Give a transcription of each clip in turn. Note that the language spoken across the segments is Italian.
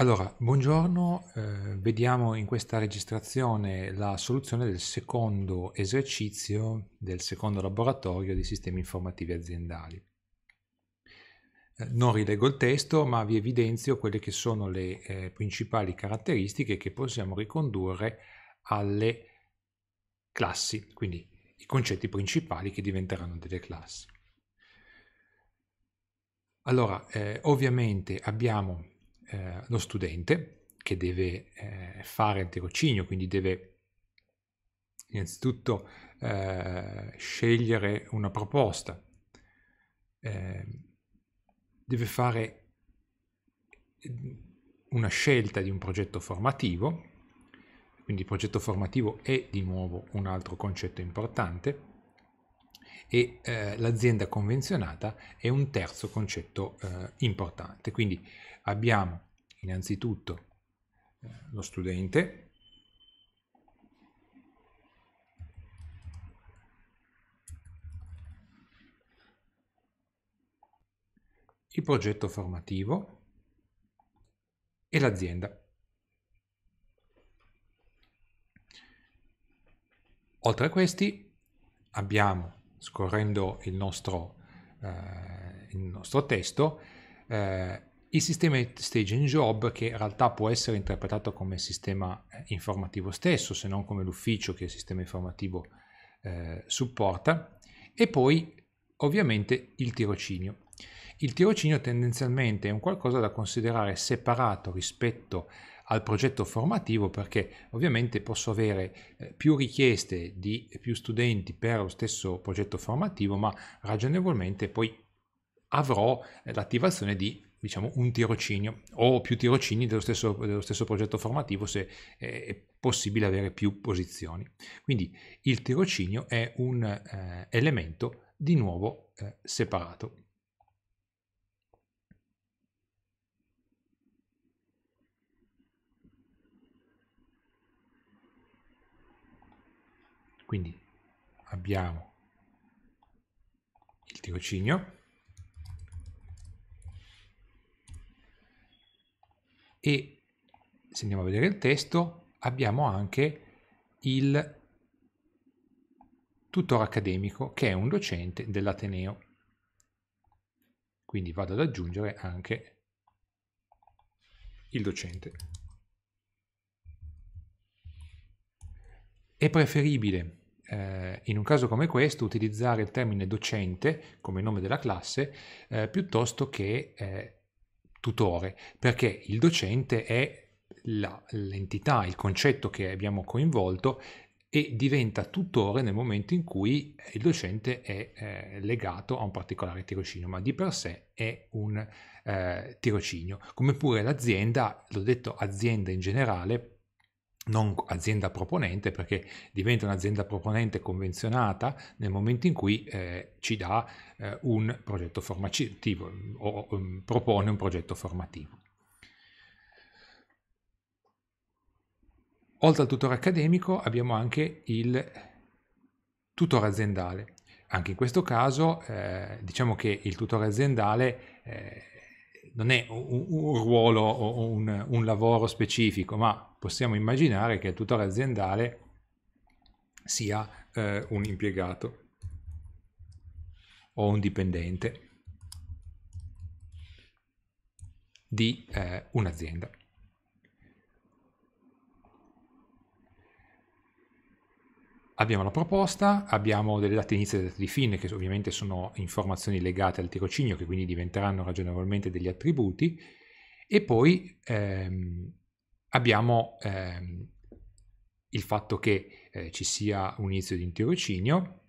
Allora, buongiorno, eh, vediamo in questa registrazione la soluzione del secondo esercizio del secondo laboratorio di sistemi informativi aziendali. Eh, non rileggo il testo, ma vi evidenzio quelle che sono le eh, principali caratteristiche che possiamo ricondurre alle classi, quindi i concetti principali che diventeranno delle classi. Allora, eh, ovviamente abbiamo eh, lo studente che deve eh, fare il tirocinio, quindi deve innanzitutto eh, scegliere una proposta, eh, deve fare eh, una scelta di un progetto formativo, quindi il progetto formativo è di nuovo un altro concetto importante, e eh, l'azienda convenzionata è un terzo concetto eh, importante. Quindi abbiamo innanzitutto eh, lo studente il progetto formativo e l'azienda. Oltre a questi abbiamo scorrendo il nostro, eh, il nostro testo, eh, il sistema staging job che in realtà può essere interpretato come sistema eh, informativo stesso, se non come l'ufficio che il sistema informativo eh, supporta, e poi ovviamente il tirocinio. Il tirocinio tendenzialmente è un qualcosa da considerare separato rispetto a al progetto formativo perché ovviamente posso avere eh, più richieste di più studenti per lo stesso progetto formativo, ma ragionevolmente poi avrò eh, l'attivazione di diciamo, un tirocinio o più tirocini dello stesso, dello stesso, progetto formativo se eh, è possibile avere più posizioni. Quindi il tirocinio è un eh, elemento di nuovo eh, separato. Quindi abbiamo il tirocinio e se andiamo a vedere il testo abbiamo anche il tutore accademico che è un docente dell'Ateneo. Quindi vado ad aggiungere anche il docente. È preferibile eh, in un caso come questo utilizzare il termine docente come nome della classe eh, piuttosto che eh, tutore, perché il docente è la, l'entità, il concetto che abbiamo coinvolto e diventa tutore nel momento in cui il docente è eh, legato a un particolare tirocinio, ma di per sé è un eh, tirocinio. Come pure l'azienda, l'ho detto azienda in generale, non azienda proponente perché diventa un'azienda proponente convenzionata nel momento in cui eh, ci dà eh, un progetto formativo mm, o um, propone un progetto formativo. Oltre al tutore accademico abbiamo anche il tutore aziendale. Anche in questo caso eh, diciamo che il tutore aziendale eh, non è un, un ruolo o un, un, lavoro specifico, ma possiamo immaginare che il tutore aziendale sia eh, un impiegato o un dipendente di eh, un'azienda. Abbiamo la proposta, abbiamo delle date inizio e delle date di fine, che ovviamente sono informazioni legate al tirocinio, che quindi diventeranno ragionevolmente degli attributi, e poi ehm, abbiamo ehm, il fatto che eh, ci sia un inizio di un tirocinio,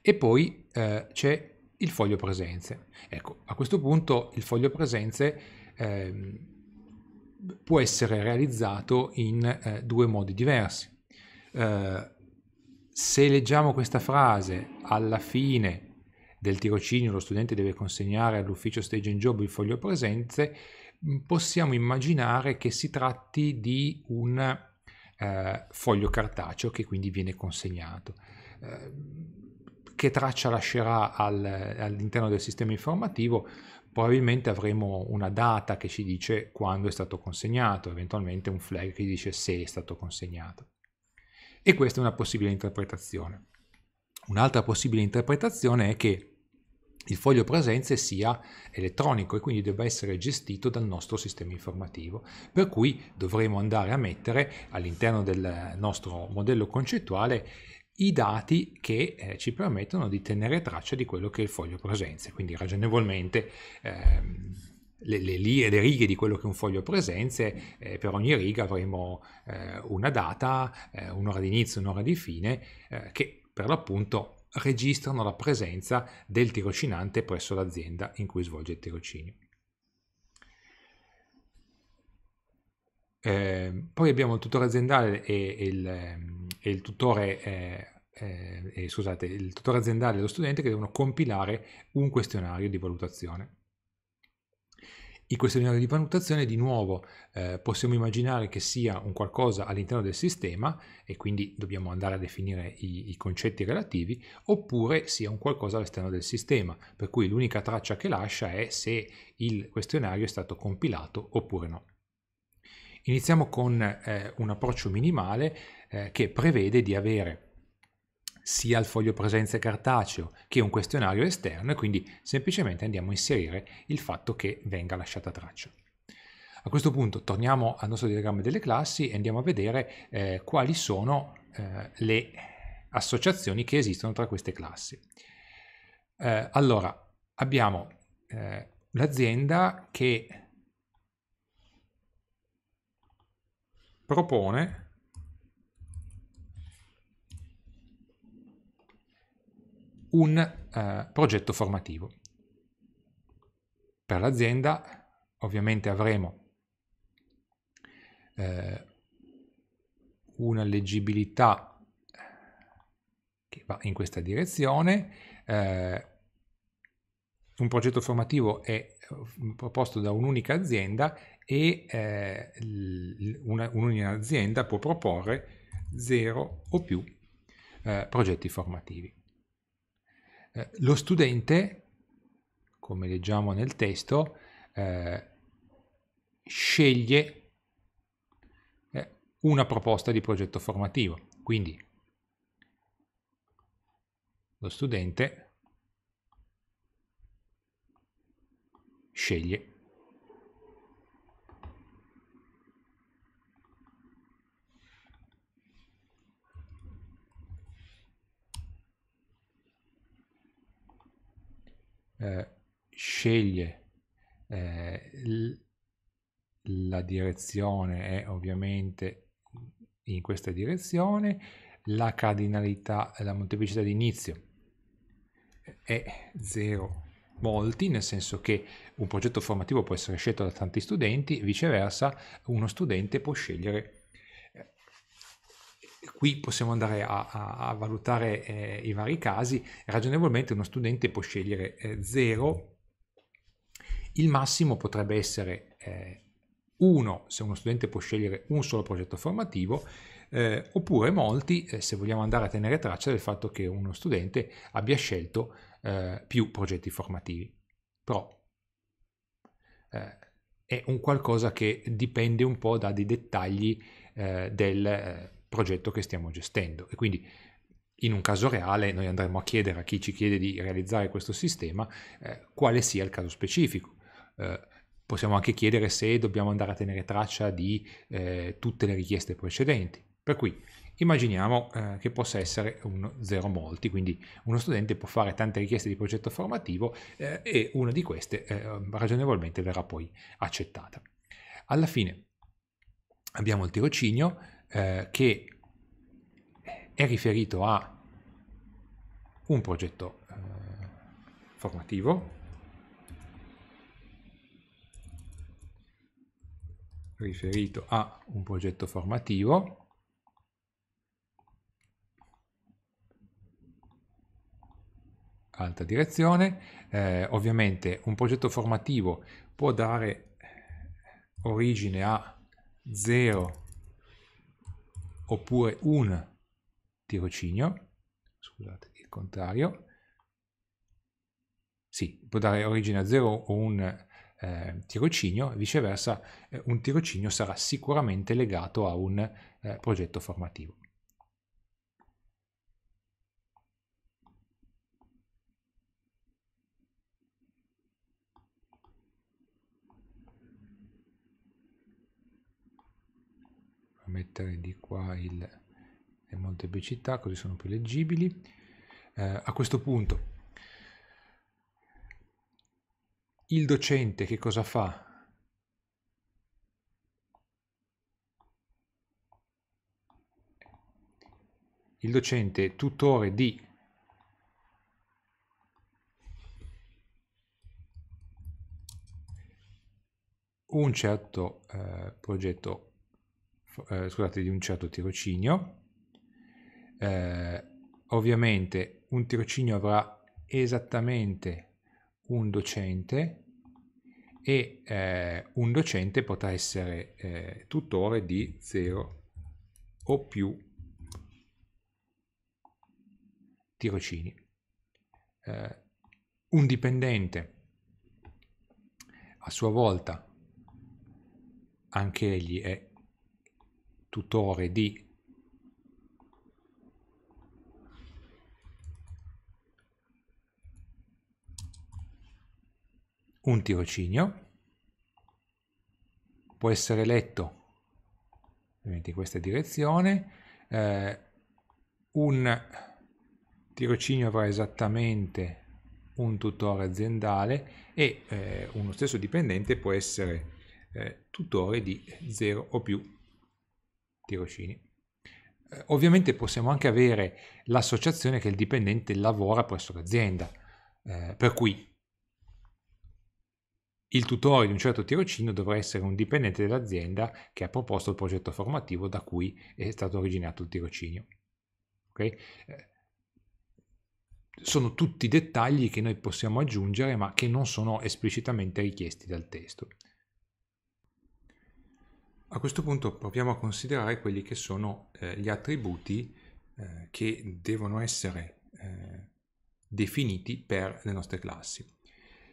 e poi eh, c'è il foglio presenze. Ecco, a questo punto il foglio presenze ehm, può essere realizzato in eh, due modi diversi. Eh, se leggiamo questa frase alla fine del tirocinio lo studente deve consegnare all'ufficio Stage and Job il foglio presenze, mm, possiamo immaginare che si tratti di un eh, foglio cartaceo che quindi viene consegnato. Eh, che traccia lascerà al, all'interno del sistema informativo? Probabilmente avremo una data che ci dice quando è stato consegnato, eventualmente un flag che dice se è stato consegnato. E questa è una possibile interpretazione. Un'altra possibile interpretazione è che il foglio presenze sia elettronico e quindi debba essere gestito dal nostro sistema informativo, per cui dovremo andare a mettere all'interno del nostro modello concettuale i dati che eh, ci permettono di tenere traccia di quello che è il foglio presenze, quindi ragionevolmente ehm, le, le, le, righe di quello che è un foglio presenze, eh, per ogni riga avremo eh, una data, eh, un'ora di inizio, un'ora di fine, eh, che per l'appunto registrano la presenza del tirocinante presso l'azienda in cui svolge il tirocinio. Ehm, poi abbiamo il tutore aziendale e, e, il, ehm, e il, tutore eh, eh, scusate, il tutore aziendale e lo studente che devono compilare un questionario di valutazione. Il questionario di valutazione di nuovo eh, possiamo immaginare che sia un qualcosa all'interno del sistema e quindi dobbiamo andare a definire i, i concetti relativi oppure sia un qualcosa all'esterno del sistema per cui l'unica traccia che lascia è se il questionario è stato compilato oppure no. Iniziamo con eh, un approccio minimale eh, che prevede di avere sia il foglio presenze cartaceo che un questionario esterno e quindi semplicemente andiamo a inserire il fatto che venga lasciata traccia. A questo punto torniamo al nostro diagramma delle classi e andiamo a vedere eh, quali sono eh, le associazioni che esistono tra queste classi. Eh, allora, abbiamo eh, l'azienda che propone un eh, progetto formativo. Per l'azienda ovviamente avremo eh, una leggibilità che va in questa direzione, eh, un progetto formativo è eh, proposto da un'unica azienda e eh, un'unica azienda può proporre zero o più eh, progetti formativi. Eh, lo studente, come leggiamo nel testo, eh, sceglie eh, una proposta di progetto formativo. Quindi lo studente sceglie Eh, sceglie eh, la direzione è ovviamente in questa direzione, la cardinalità, la molteplicità di inizio è 0 molti, nel senso che un progetto formativo può essere scelto da tanti studenti, viceversa uno studente può scegliere qui possiamo andare a, a, a valutare eh, i vari casi, ragionevolmente uno studente può scegliere eh, 0, il massimo potrebbe essere 1 eh, se uno studente può scegliere un solo progetto formativo, eh, oppure molti eh, se vogliamo andare a tenere traccia del fatto che uno studente abbia scelto più progetti formativi. Però è un qualcosa che dipende un po' da dei dettagli del progetto che stiamo gestendo e quindi in un caso reale noi andremo a chiedere a chi ci chiede di realizzare questo sistema eh, quale sia il caso specifico. Eh, possiamo anche chiedere se dobbiamo andare a tenere traccia di eh, tutte le richieste precedenti. Per cui immaginiamo eh, che possa essere un zero molti, quindi uno studente può fare tante richieste di progetto formativo eh, e una di queste eh, ragionevolmente verrà poi accettata. Alla fine abbiamo il tirocinio, eh, che è riferito a un progetto eh, formativo riferito a un progetto formativo alta direzione eh, ovviamente un progetto formativo può dare origine a 0 oppure un tirocinio, scusate il contrario, sì, può dare origine a 0 o un eh, tirocinio, viceversa eh, un tirocinio sarà sicuramente legato a un eh, progetto formativo. mettere di qua il, le molteplicità, così sono più leggibili. Eh, a questo punto il docente che cosa fa? Il docente tutore di un certo eh, progetto eh, scusate, di un certo tirocinio. Eh, ovviamente un tirocinio avrà esattamente un docente e eh, un docente potrà essere eh, tutore di 0 o più tirocini. Eh, un dipendente a sua volta, anche egli è tutore di un tirocinio, può essere letto in questa direzione, eh, un tirocinio avrà esattamente un tutore aziendale e eh, uno stesso dipendente può essere eh, tutore di 0 o più tirocini. Eh, ovviamente possiamo anche avere l'associazione che il dipendente lavora presso l'azienda, eh, per cui il tutore di un certo tirocino dovrà essere un dipendente dell'azienda che ha proposto il progetto formativo da cui è stato originato il tirocinio. Okay? Eh, sono tutti dettagli che noi possiamo aggiungere ma che non sono esplicitamente richiesti dal testo. A questo punto proviamo a considerare quelli che sono eh, gli attributi eh, che devono essere eh, definiti per le nostre classi.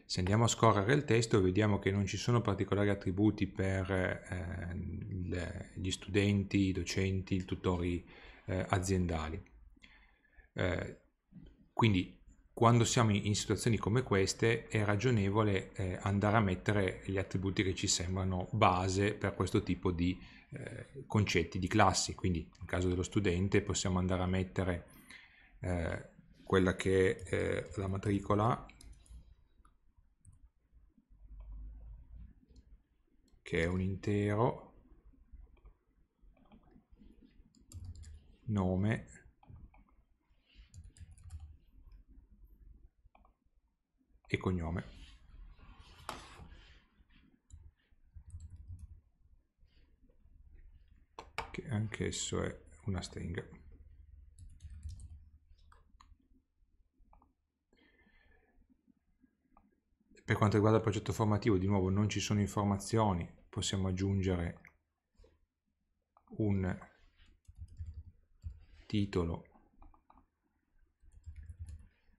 Se andiamo a scorrere il testo vediamo che non ci sono particolari attributi per eh, le, gli studenti, i docenti, i tutori eh, aziendali. Eh, quindi quando siamo in situazioni come queste è ragionevole eh, andare a mettere gli attributi che ci sembrano base per questo tipo di eh, concetti di classi. Quindi nel caso dello studente possiamo andare a mettere eh, quella che è eh, la matricola che è un intero nome e cognome. Che anch'esso è una stringa. Per quanto riguarda il progetto formativo, di nuovo non ci sono informazioni, possiamo aggiungere un titolo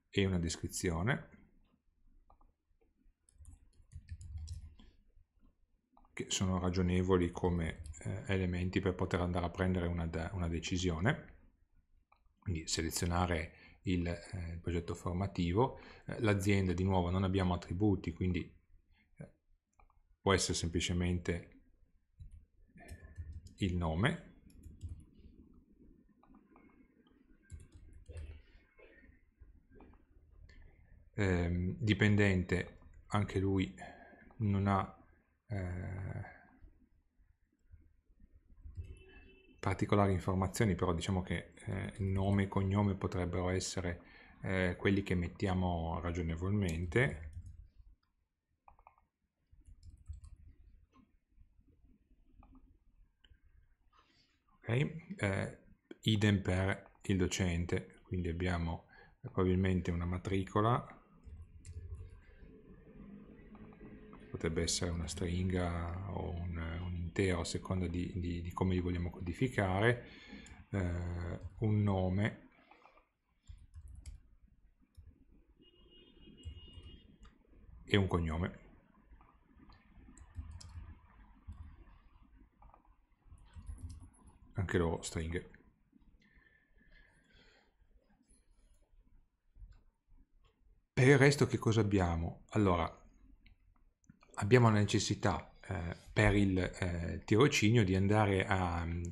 e una descrizione che sono ragionevoli come eh, elementi per poter andare a prendere una, una decisione, quindi selezionare il, eh, il progetto formativo, eh, l'azienda di nuovo non abbiamo attributi, quindi eh, può essere semplicemente eh, il nome, ehm, dipendente anche lui non ha eh, particolari informazioni, però diciamo che eh, nome e cognome potrebbero essere eh, quelli che mettiamo ragionevolmente. Okay. Eh, idem per il docente, quindi abbiamo probabilmente una matricola potrebbe essere una stringa o un, un intero a seconda di, di, di, come li vogliamo codificare, eh, un nome e un cognome. Anche loro stringhe. Per il resto che cosa abbiamo? Allora, abbiamo la necessità eh, per il eh, tirocinio di andare a mm,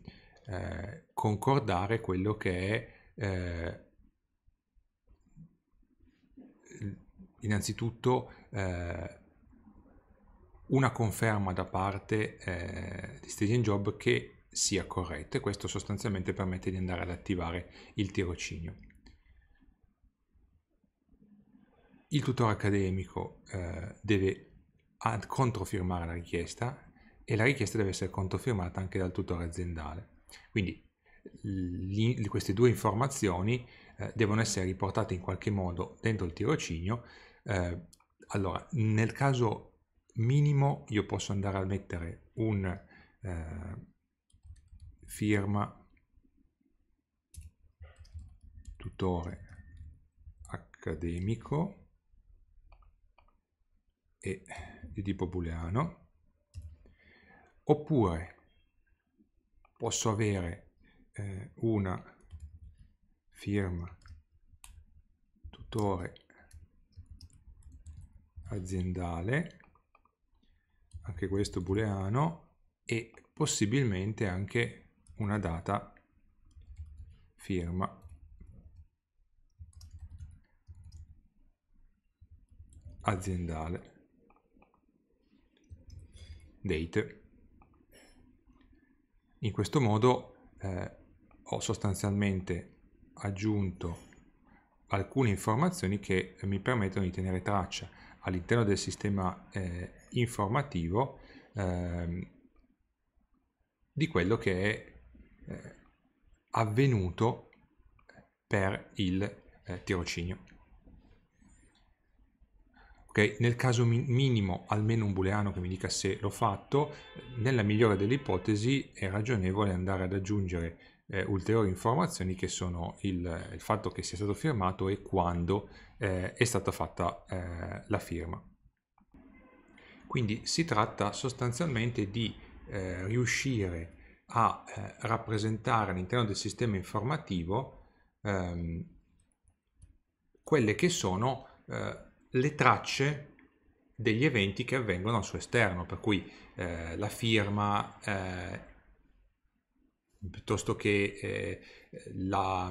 eh, concordare quello che è eh, innanzitutto eh, una conferma da parte eh, di Staging Job che sia corretta e questo sostanzialmente permette di andare ad attivare il tirocinio. Il tutore accademico deve a controfirmare la richiesta e la richiesta deve essere controfirmata anche dal tutore aziendale. Quindi gli, queste due informazioni eh, devono essere riportate in qualche modo dentro il tirocinio. Eh, allora, nel caso minimo io posso andare a mettere un eh, firma tutore accademico e di tipo booleano, oppure posso avere eh, una firma tutore aziendale, anche questo booleano, e possibilmente anche una data firma aziendale date. In questo modo eh, ho sostanzialmente aggiunto alcune informazioni che mi permettono di tenere traccia all'interno del sistema eh, informativo eh, di quello che è eh, avvenuto per il eh, tirocinio. Okay? Nel caso minimo, almeno un booleano che mi dica se l'ho fatto, nella migliore delle ipotesi è ragionevole andare ad aggiungere eh, ulteriori informazioni che sono il, il, fatto che sia stato firmato e quando eh, è stata fatta eh, la firma. Quindi si tratta sostanzialmente di eh, riuscire a eh, rappresentare all'interno del sistema informativo ehm, quelle che sono eh, le tracce degli eventi che avvengono al suo esterno, per cui eh, la firma eh, piuttosto che eh, la,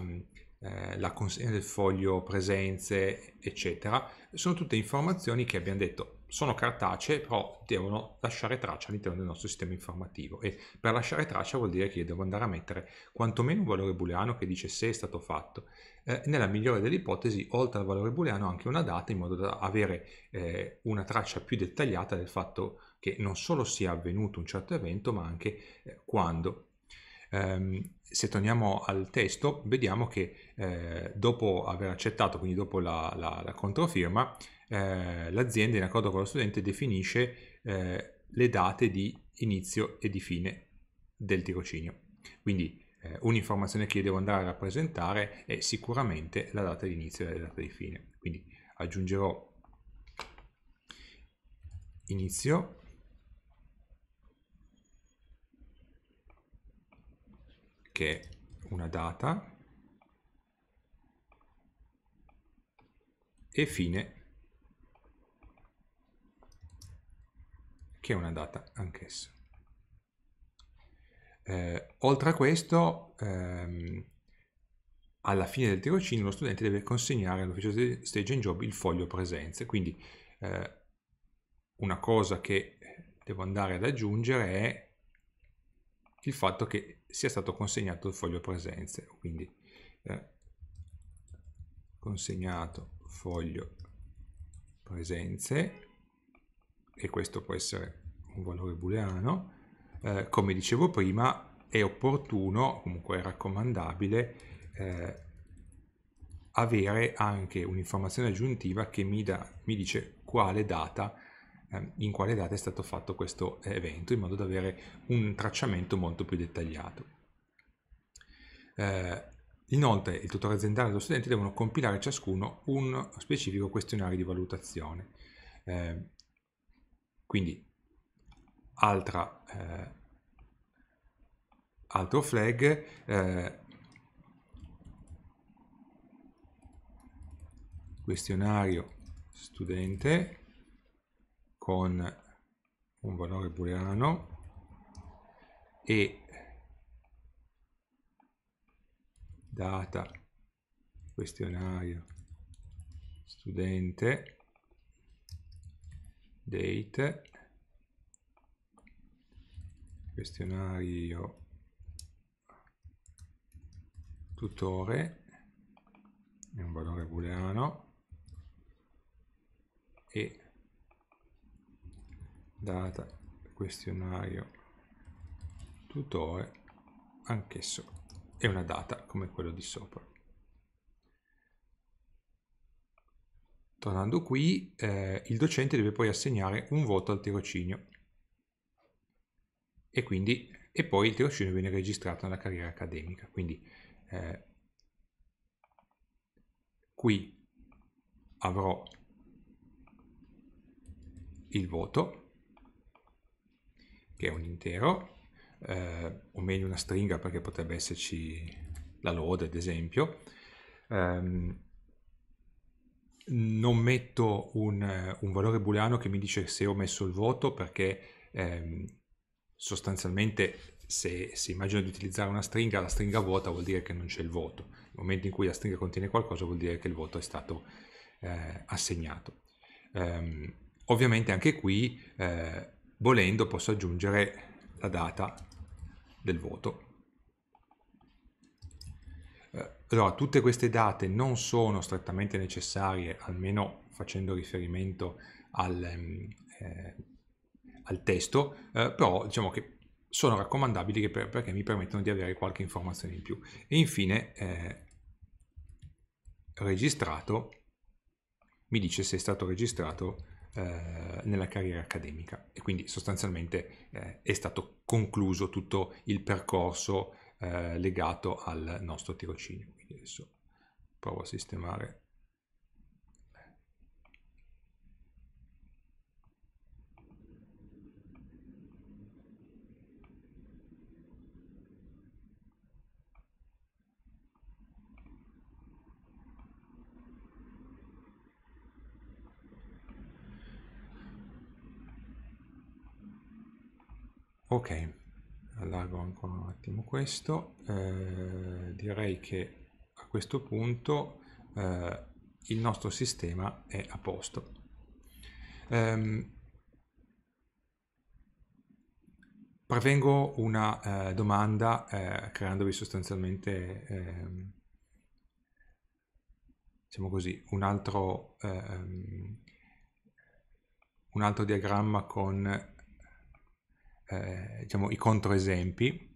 eh, la consegna del foglio presenze, eccetera, sono tutte informazioni che abbiamo detto sono cartacee, però devono lasciare traccia all'interno del nostro sistema informativo e per lasciare traccia vuol dire che io devo andare a mettere quantomeno un valore booleano che dice se è stato fatto. Eh, nella migliore delle ipotesi, oltre al valore booleano, anche una data in modo da avere eh, una traccia più dettagliata del fatto che non solo sia avvenuto un certo evento, ma anche eh, quando. Um, se torniamo al testo, vediamo che eh, dopo aver accettato, quindi dopo la, la, la controfirma, eh, l'azienda in accordo con lo studente definisce eh, le date di inizio e di fine del tirocinio. Quindi eh, un'informazione che io devo andare a rappresentare è sicuramente la data di inizio e la data di fine. Quindi aggiungerò inizio che è una data e fine che è una data anch'essa. Eh, oltre a questo, ehm, alla fine del tirocinio lo studente deve consegnare all'ufficio Stage and Job il foglio presenze, quindi eh, una cosa che devo andare ad aggiungere è il fatto che sia stato consegnato il foglio presenze, quindi eh, consegnato foglio presenze e questo può essere un valore booleano, eh, come dicevo prima è opportuno, comunque è raccomandabile, eh, avere anche un'informazione aggiuntiva che mi, da, mi dice quale data, eh, in quale data è stato fatto questo evento, in modo da avere un tracciamento molto più dettagliato. Eh, inoltre il tutore aziendale e lo studente devono compilare ciascuno un specifico questionario di valutazione. Eh, quindi altra, eh, altro flag, eh, questionario studente con un valore booleano e data questionario studente date questionario tutore è un valore booleano e data questionario tutore anch'esso è una data come quello di sopra Tornando qui, eh, il docente deve poi assegnare un voto al tirocinio e, quindi, e poi il tirocinio viene registrato nella carriera accademica. Quindi eh, qui avrò il voto, che è un intero, eh, o meglio una stringa perché potrebbe esserci la lode ad esempio, ehm, non metto un, eh, un, valore booleano che mi dice se ho messo il voto perché ehm, sostanzialmente se si immagina di utilizzare una stringa, la stringa vuota vuol dire che non c'è il voto. Nel momento in cui la stringa contiene qualcosa vuol dire che il voto è stato eh, assegnato. Ehm, ovviamente anche qui, eh, volendo, posso aggiungere la data del voto Allora, tutte queste date non sono strettamente necessarie, almeno facendo riferimento al, ehm, eh, al testo, eh, però diciamo che sono raccomandabili per, perché mi permettono di avere qualche informazione in più. E infine, eh, registrato, mi dice se è stato registrato eh, nella carriera accademica e quindi sostanzialmente eh, è stato concluso tutto il percorso eh, legato al nostro tirocinio adesso provo a sistemare ok allargo ancora un attimo questo eh, direi che questo punto eh, il nostro sistema è a posto. Um, prevengo una eh, domanda eh, creandovi sostanzialmente ehm, diciamo così, un altro, ehm, un altro diagramma con eh, diciamo, i controesempi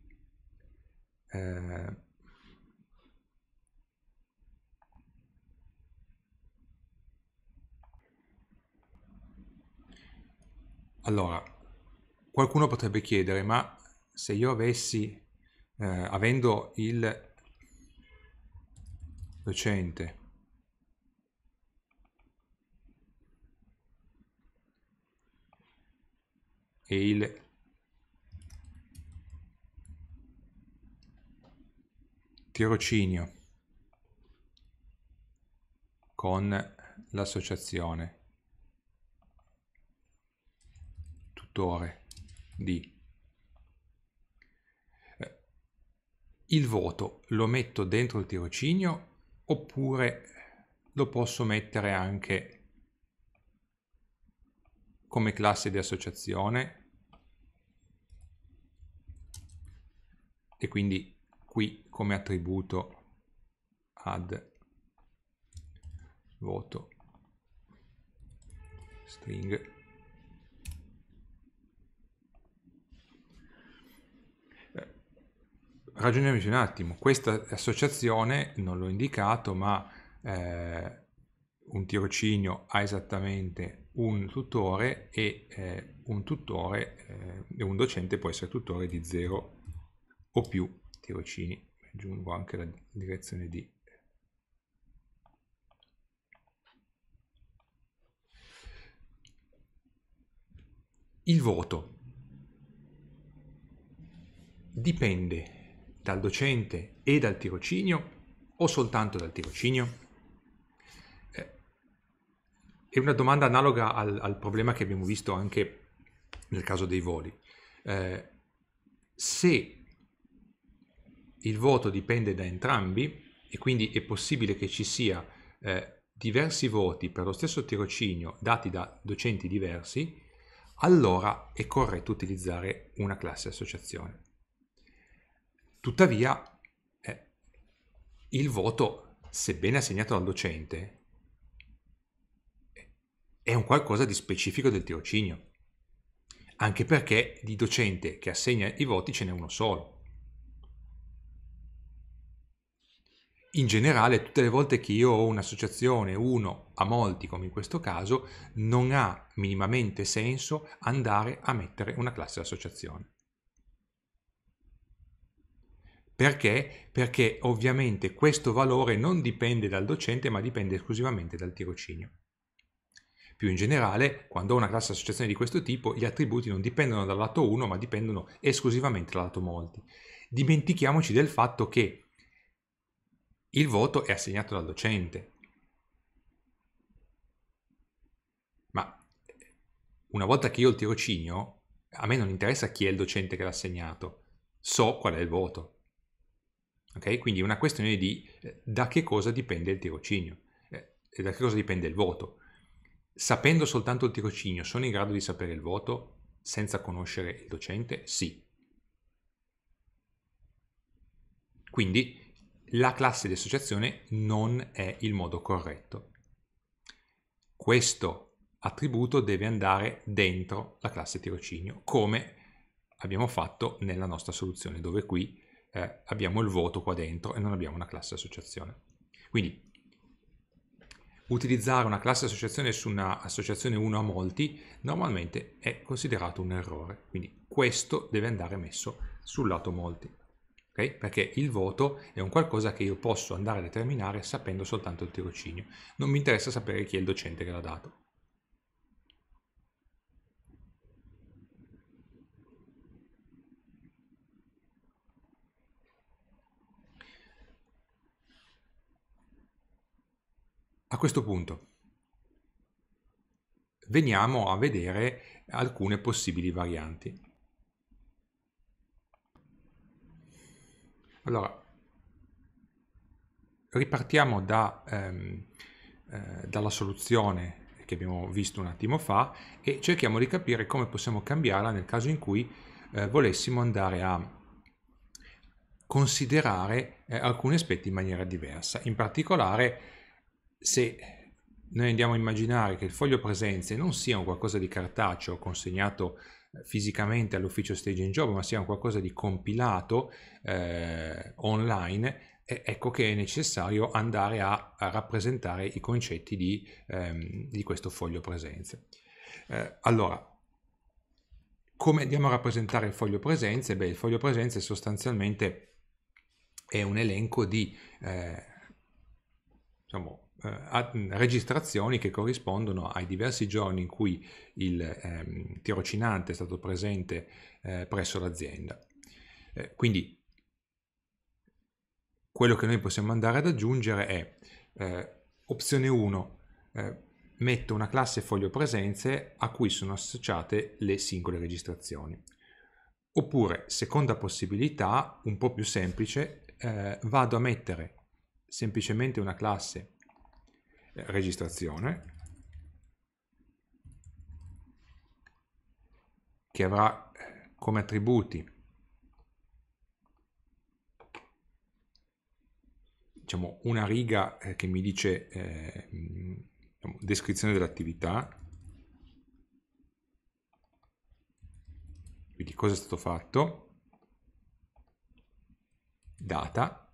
eh, Allora, qualcuno potrebbe chiedere, ma se io avessi, eh, avendo il docente, e il tirocinio con l'associazione vettore D. Eh, il voto lo metto dentro il tirocinio oppure lo posso mettere anche come classe di associazione e quindi qui come attributo add voto string ragioniamoci un attimo, questa associazione, non l'ho indicato, ma eh, un tirocinio ha esattamente un tutore e eh, un tutore eh, un docente può essere tutore di 0 o più tirocini. Aggiungo anche la direzione di il voto dipende dal docente e dal tirocinio o soltanto dal tirocinio? Eh, è una domanda analoga al, al problema che abbiamo visto anche nel caso dei voli. Eh, se il voto dipende da entrambi e quindi è possibile che ci sia eh, diversi voti per lo stesso tirocinio dati da docenti diversi, allora è corretto utilizzare una classe associazione. Tuttavia, eh, il voto, sebbene assegnato dal docente, è un qualcosa di specifico del tirocinio, anche perché di docente che assegna i voti ce n'è uno solo. In generale, tutte le volte che io ho un'associazione, uno a molti come in questo caso, non ha minimamente senso andare a mettere una classe d'associazione. Perché? Perché ovviamente questo valore non dipende dal docente, ma dipende esclusivamente dal tirocinio. Più in generale, quando ho una classe associazione di questo tipo, gli attributi non dipendono dal lato 1, ma dipendono esclusivamente dal lato molti. Dimentichiamoci del fatto che il voto è assegnato dal docente. Ma una volta che io ho il tirocinio, a me non interessa chi è il docente che l'ha assegnato, so qual è il voto. Okay? Quindi è una questione di eh, da che cosa dipende il tirocinio eh, e da che cosa dipende il voto. Sapendo soltanto il tirocinio, sono in grado di sapere il voto senza conoscere il docente? Sì. Quindi la classe di associazione non è il modo corretto. Questo attributo deve andare dentro la classe tirocinio, come abbiamo fatto nella nostra soluzione, dove qui eh, abbiamo il voto qua dentro e non abbiamo una classe associazione. Quindi utilizzare una classe associazione su una associazione 1 a molti normalmente è considerato un errore, quindi questo deve andare messo sul lato molti, okay? perché il voto è un qualcosa che io posso andare a determinare sapendo soltanto il tirocinio, non mi interessa sapere chi è il docente che l'ha dato. A questo punto veniamo a vedere alcune possibili varianti. Allora, ripartiamo da, ehm, eh, dalla soluzione che abbiamo visto un attimo fa e cerchiamo di capire come possiamo cambiarla nel caso in cui eh, volessimo andare a considerare eh, alcuni aspetti in maniera diversa. In particolare, se noi andiamo a immaginare che il foglio presenze non sia un qualcosa di cartaceo consegnato eh, fisicamente all'ufficio stage in job, ma sia un qualcosa di compilato eh, online, ecco che è necessario andare a, a rappresentare i concetti di, ehm, di questo foglio presenze. Eh, allora, come andiamo a rappresentare il foglio presenze? Beh, il foglio presenze sostanzialmente è un elenco di eh, diciamo, eh, mm, registrazioni che corrispondono ai diversi giorni in cui il ehm, tirocinante è stato presente eh, presso l'azienda. Eh, quindi quello che noi possiamo andare ad aggiungere è eh, opzione 1, eh, metto una classe foglio presenze a cui sono associate le singole registrazioni. Oppure, seconda possibilità, un po' più semplice, eh, vado a mettere semplicemente una classe registrazione che avrà eh, come attributi diciamo una riga eh, che mi dice eh, diciamo, descrizione dell'attività quindi cosa è stato fatto data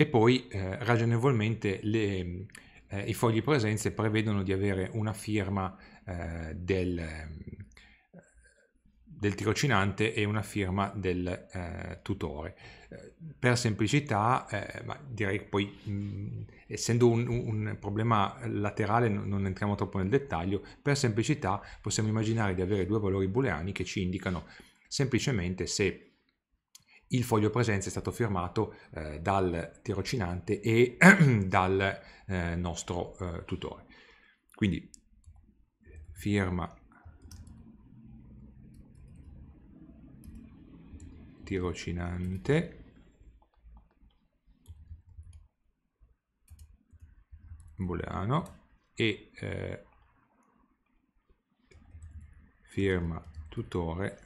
e poi eh, ragionevolmente le, eh, i fogli presenze prevedono di avere una firma eh, del, eh, del, tirocinante e una firma del eh, tutore. Eh, per semplicità, ma direi che poi mh, mm, essendo un, un, problema laterale non, non entriamo troppo nel dettaglio, per semplicità possiamo immaginare di avere due valori booleani che ci indicano semplicemente se il foglio presenza è stato firmato eh, dal tirocinante e dal eh, nostro eh, tutore. Quindi firma tirocinante Booleano e eh, firma tutore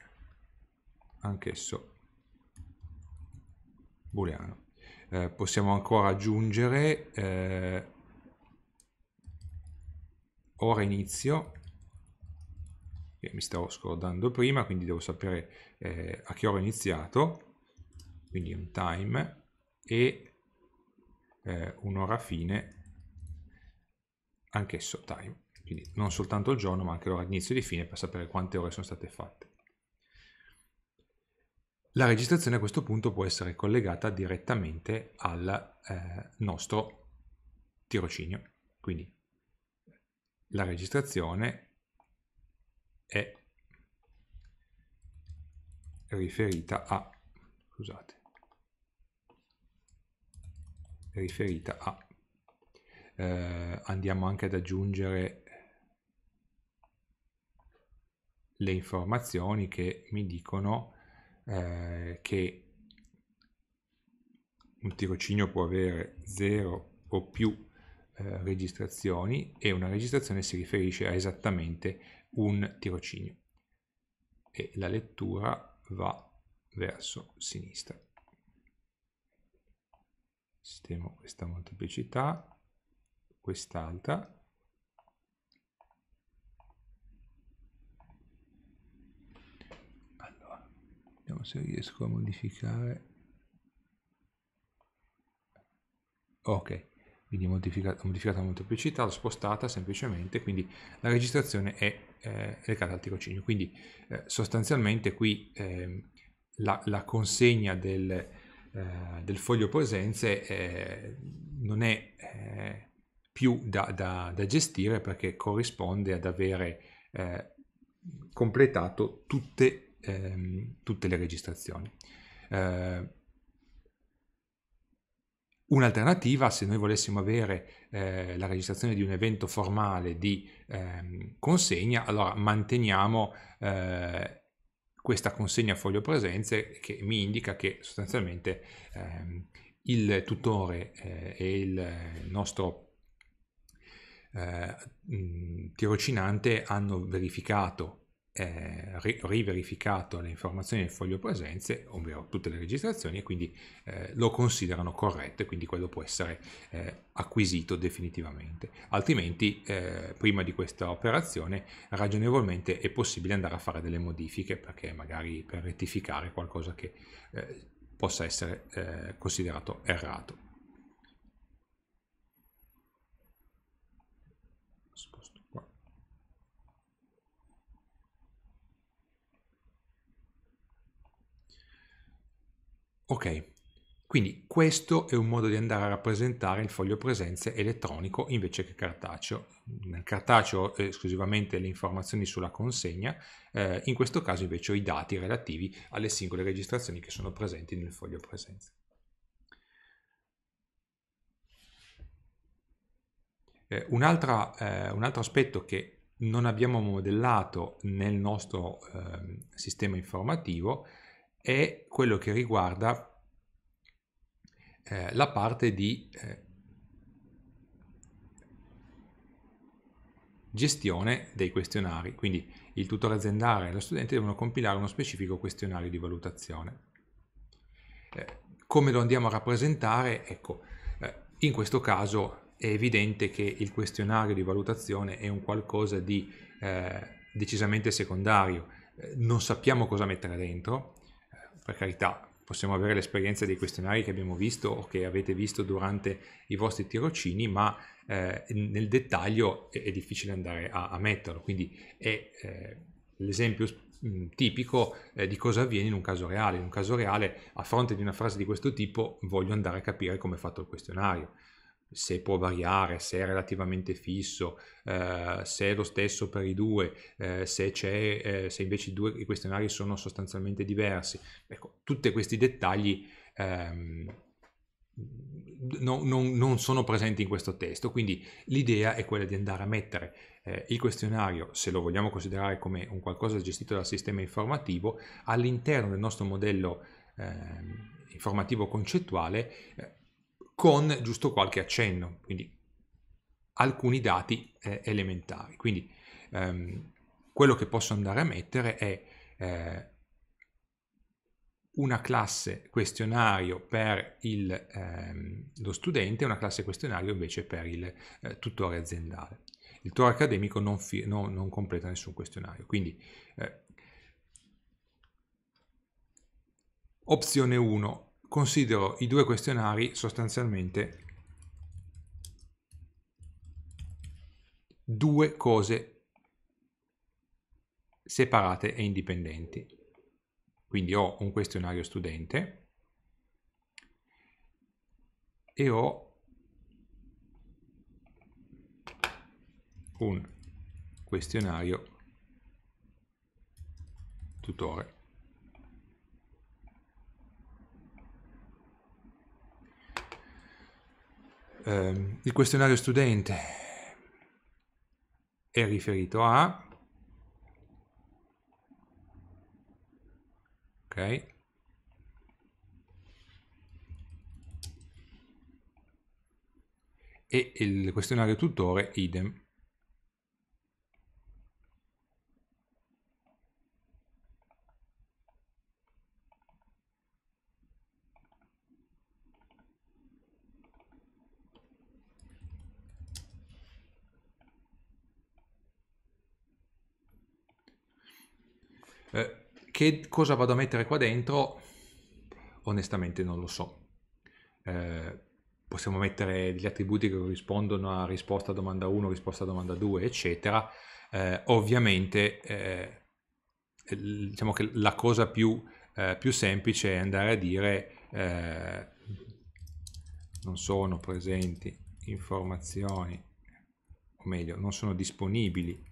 anch'esso booleano. Eh, possiamo ancora aggiungere eh, ora inizio, che eh, mi stavo scordando prima, quindi devo sapere eh, a che ora ho iniziato, quindi un time, e eh, un'ora fine, anch'esso time. Quindi non soltanto il giorno, ma anche l'ora di inizio e di fine per sapere quante ore sono state fatte. La registrazione a questo punto può essere collegata direttamente al eh, nostro tirocinio. Quindi la registrazione è riferita a, scusate, riferita a, eh, andiamo anche ad aggiungere le informazioni che mi dicono eh, che un tirocinio può avere 0 o più eh, registrazioni e una registrazione si riferisce a esattamente un tirocinio e la lettura va verso sinistra. Sistemo questa molteplicità, quest'altra se riesco a modificare ok quindi modificata, modificata la molteplicità, l'ho spostata semplicemente, quindi la registrazione è eh, legata al tirocinio. Quindi eh, sostanzialmente qui eh, la, la, consegna del, eh, del foglio presenze eh, non è eh, più da, da, da, gestire perché corrisponde ad avere completato tutte le ehm, tutte le registrazioni. Eh, Un'alternativa, se noi volessimo avere eh, la registrazione di un evento formale di ehm, consegna, allora manteniamo eh, questa consegna foglio presenze che mi indica che sostanzialmente ehm, il tutore eh, e il nostro eh, tirocinante hanno verificato eh, riverificato le informazioni del foglio presenze, ovvero tutte le registrazioni, e quindi eh, lo considerano corretto e quindi quello può essere eh, acquisito definitivamente. Altrimenti, eh, prima di questa operazione, ragionevolmente è possibile andare a fare delle modifiche perché magari per rettificare qualcosa che eh, possa essere eh, considerato errato. Ok, quindi questo è un modo di andare a rappresentare il foglio presenze elettronico invece che cartaceo. Nel cartaceo eh, esclusivamente le informazioni sulla consegna, eh, in questo caso invece ho i dati relativi alle singole registrazioni che sono presenti nel foglio presenze. Eh, un, eh, un altro aspetto che non abbiamo modellato nel nostro ehm, sistema informativo è è quello che riguarda eh, la parte di eh, gestione dei questionari, quindi il tutore aziendale e lo studente devono compilare uno specifico questionario di valutazione. Eh, come lo andiamo a rappresentare? Ecco, eh, in questo caso è evidente che il questionario di valutazione è un qualcosa di eh, decisamente secondario, eh, non sappiamo cosa mettere dentro, per carità, possiamo avere l'esperienza dei questionari che abbiamo visto o che avete visto durante i vostri tirocini, ma eh, nel dettaglio è, è, difficile andare a, a metterlo, quindi è eh, l'esempio mm, tipico eh, di cosa avviene in un caso reale. In un caso reale, a fronte di una frase di questo tipo, voglio andare a capire come è fatto il questionario se può variare, se è relativamente fisso, eh, se è lo stesso per i due, eh, se, eh, se, invece i due questionari sono sostanzialmente diversi. Ecco, tutti questi dettagli ehm, non, non, non, sono presenti in questo testo, quindi l'idea è quella di andare a mettere eh, il questionario, se lo vogliamo considerare come un qualcosa gestito dal sistema informativo, all'interno del nostro modello ehm, informativo concettuale eh, con giusto qualche accenno, quindi alcuni dati eh, elementari. Quindi ehm, quello che posso andare a mettere è eh, una classe questionario per il, ehm, lo studente e una classe questionario invece per il eh, tutore aziendale. Il tutore accademico non, no, non completa nessun questionario, quindi eh, opzione 1 considero i due questionari sostanzialmente due cose separate e indipendenti. Quindi ho un questionario studente e ho un questionario tutore. eh, il questionario studente è riferito a ok e il questionario tutore idem Eh, che cosa vado a mettere qua dentro? Onestamente non lo so. Eh, possiamo mettere degli attributi che corrispondono a risposta a domanda 1, risposta a domanda 2, eccetera. Eh, ovviamente eh, diciamo che la cosa più, eh, più, semplice è andare a dire non sono presenti informazioni, o meglio, non sono disponibili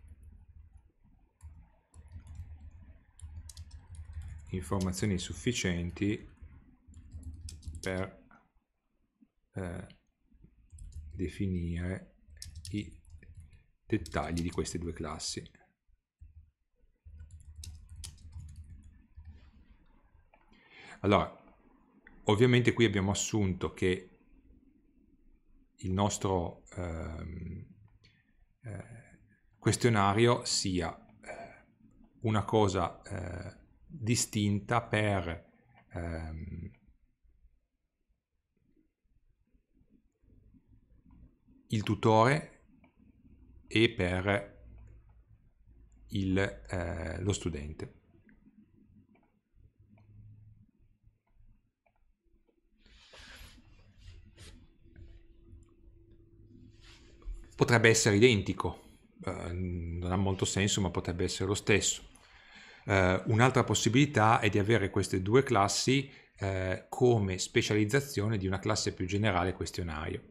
informazioni sufficienti per eh, definire i dettagli di queste due classi. Allora, ovviamente qui abbiamo assunto che il nostro ehm, eh, questionario sia eh, una cosa eh, distinta per ehm, il tutore e per il, eh, lo studente. Potrebbe essere identico, eh, non ha molto senso, ma potrebbe essere lo stesso. Eh, un'altra possibilità è di avere queste due classi eh, come specializzazione di una classe più generale questionario.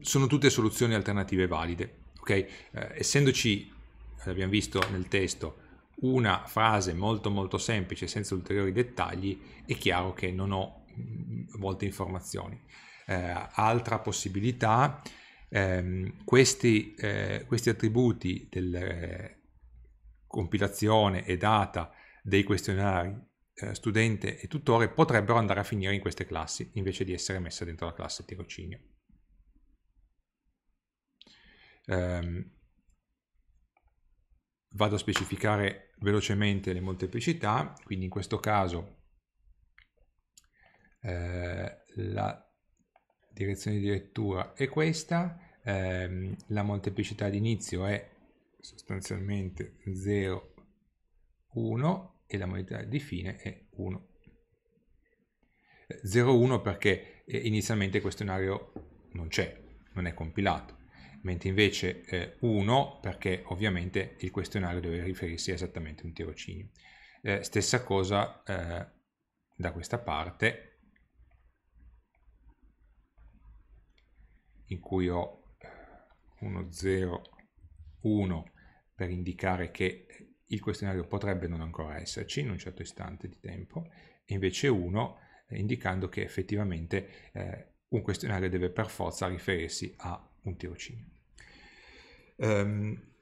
Sono tutte soluzioni alternative valide. Okay? Eh, essendoci, l'abbiamo eh, visto nel testo, una frase molto molto semplice senza ulteriori dettagli, è chiaro che non ho mm, molte informazioni. Eh, altra possibilità eh, questi, eh, questi, attributi della eh, compilazione e data dei questionari eh, studente e tutore potrebbero andare a finire in queste classi invece di essere messe dentro la classe tirocinio. Ehm, vado a specificare velocemente le molteplicità, quindi in questo caso eh, la direzione di lettura è questa, eh, la molteplicità di inizio è sostanzialmente 0, 1 e la molteplicità di fine è 1. 0, 1 perché eh, inizialmente il questionario non c'è, non è compilato, mentre invece eh, 1 perché ovviamente il questionario deve riferirsi esattamente a un tirocinio. Eh, stessa cosa eh, da questa parte, in cui ho 1, 0, 1 per indicare che il questionario potrebbe non ancora esserci in un certo istante di tempo, e invece 1 eh, indicando che effettivamente eh, un questionario deve per forza riferirsi a un tirocinio. Um,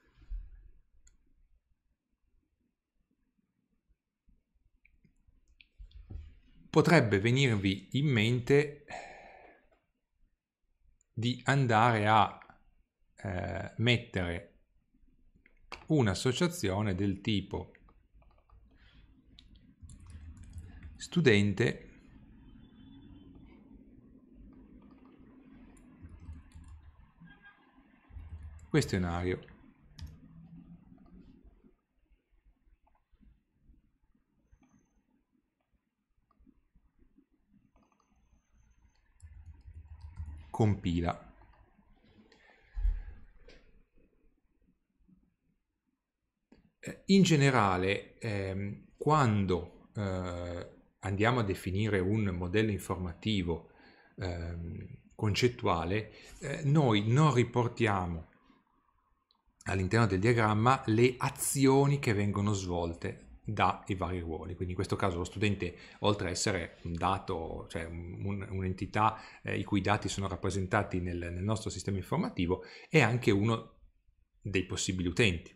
potrebbe venirvi in mente di andare a eh, mettere un'associazione del tipo studente questionario compila eh, In generale, ehm, quando eh, andiamo a definire un modello informativo ehm, concettuale, eh, noi non riportiamo all'interno del diagramma le azioni che vengono svolte dai vari ruoli. Quindi in questo caso lo studente, oltre a essere un dato, cioè un, un'entità eh, i cui dati sono rappresentati nel, nel nostro sistema informativo, è anche uno dei possibili utenti.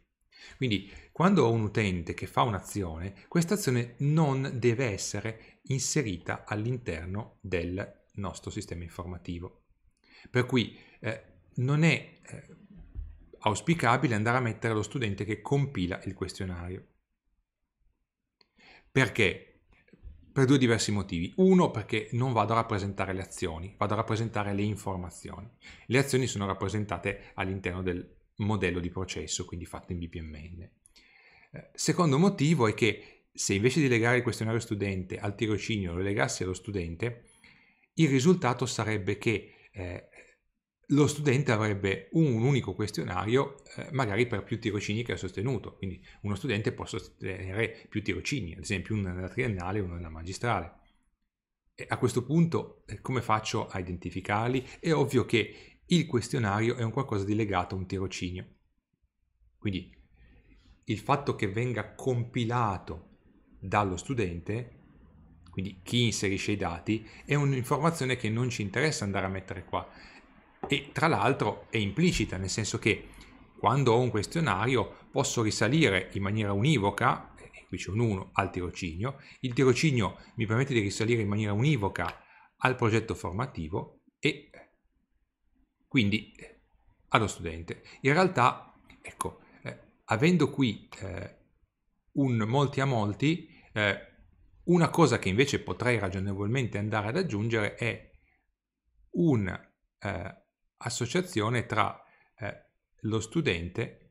Quindi quando ho un utente che fa un'azione, questa azione non deve essere inserita all'interno del nostro sistema informativo. Per cui eh, non è eh, auspicabile andare a mettere lo studente che compila il questionario. Perché? Per due diversi motivi. Uno, perché non vado a rappresentare le azioni, vado a rappresentare le informazioni. Le azioni sono rappresentate all'interno del modello di processo, quindi fatto in BPMN. Eh, secondo motivo è che se invece di legare il questionario studente al tirocinio lo legassi allo studente, il risultato sarebbe che eh, lo studente avrebbe un unico questionario eh, magari per più tirocini che ha sostenuto, quindi uno studente può sostenere più tirocini, ad esempio uno nella triennale e uno nella magistrale. E a questo punto eh, come faccio a identificarli? È ovvio che il questionario è un qualcosa di legato a un tirocinio, quindi il fatto che venga compilato dallo studente quindi chi inserisce i dati, è un'informazione che non ci interessa andare a mettere qua, e tra l'altro è implicita, nel senso che quando ho un questionario posso risalire in maniera univoca, e eh, qui c'è un 1, al tirocinio, il tirocinio mi permette di risalire in maniera univoca al progetto formativo e quindi eh, allo studente. In realtà, ecco, eh, avendo qui eh, un molti a molti, eh, una cosa che invece potrei ragionevolmente andare ad aggiungere è un eh, associazione tra eh, lo studente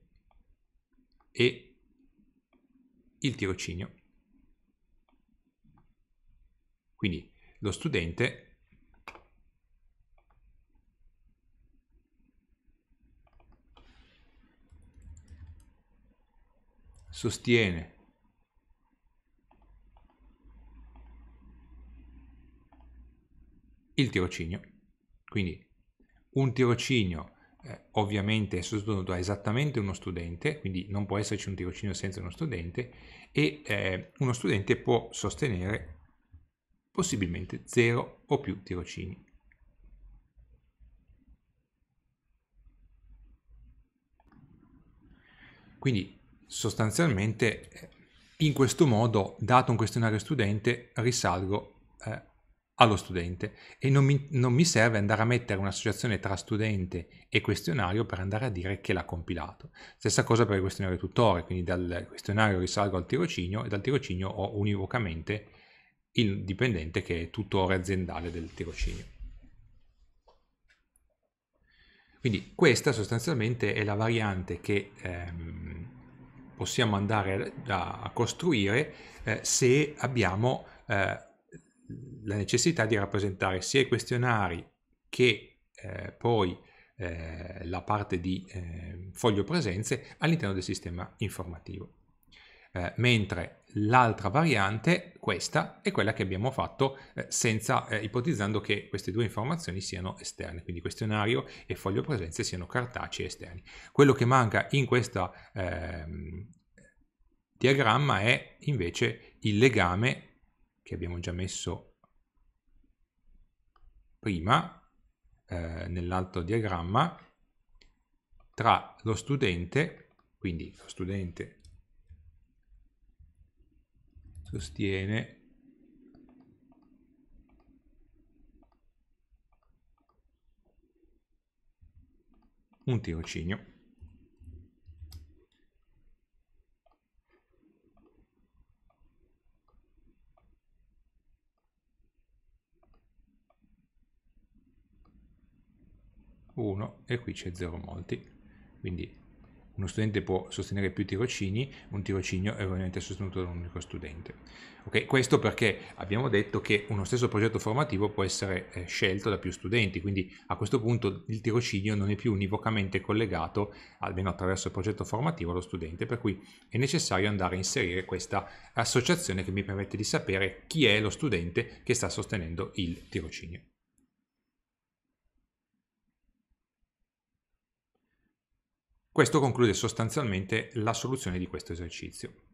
e il tirocinio. Quindi lo studente sostiene il tirocinio. Quindi un tirocinio eh, ovviamente è sostenuto da esattamente uno studente, quindi non può esserci un tirocinio senza uno studente, e eh, uno studente può sostenere possibilmente 0 o più tirocini. Quindi sostanzialmente eh, in questo modo, dato un questionario studente, risalgo eh, allo studente e non mi, non mi, serve andare a mettere un'associazione tra studente e questionario per andare a dire che l'ha compilato. Stessa cosa per il questionario tutore, quindi dal questionario risalgo al tirocinio e dal tirocinio ho univocamente il dipendente che è tutore aziendale del tirocinio. Quindi questa sostanzialmente è la variante che ehm, possiamo andare a, a costruire eh, se abbiamo eh, la necessità di rappresentare sia i questionari che eh, poi eh, la parte di eh, foglio presenze all'interno del sistema informativo. Eh, mentre l'altra variante, questa, è quella che abbiamo fatto eh, senza, eh, ipotizzando che queste due informazioni siano esterne, quindi questionario e foglio presenze siano cartacei esterni. Quello che manca in questa ehm, diagramma è invece il legame che abbiamo già messo prima eh, nell'altro diagramma tra lo studente, quindi lo studente sostiene un tirocinio. 1 e qui c'è 0 molti. Quindi uno studente può sostenere più tirocini, un tirocinio è ovviamente sostenuto da un unico studente. Okay, questo perché abbiamo detto che uno stesso progetto formativo può essere eh, scelto da più studenti, quindi a questo punto il tirocinio non è più univocamente collegato, almeno attraverso il progetto formativo, allo studente, per cui è necessario andare a inserire questa associazione che mi permette di sapere chi è lo studente che sta sostenendo il tirocinio. Questo conclude sostanzialmente la soluzione di questo esercizio.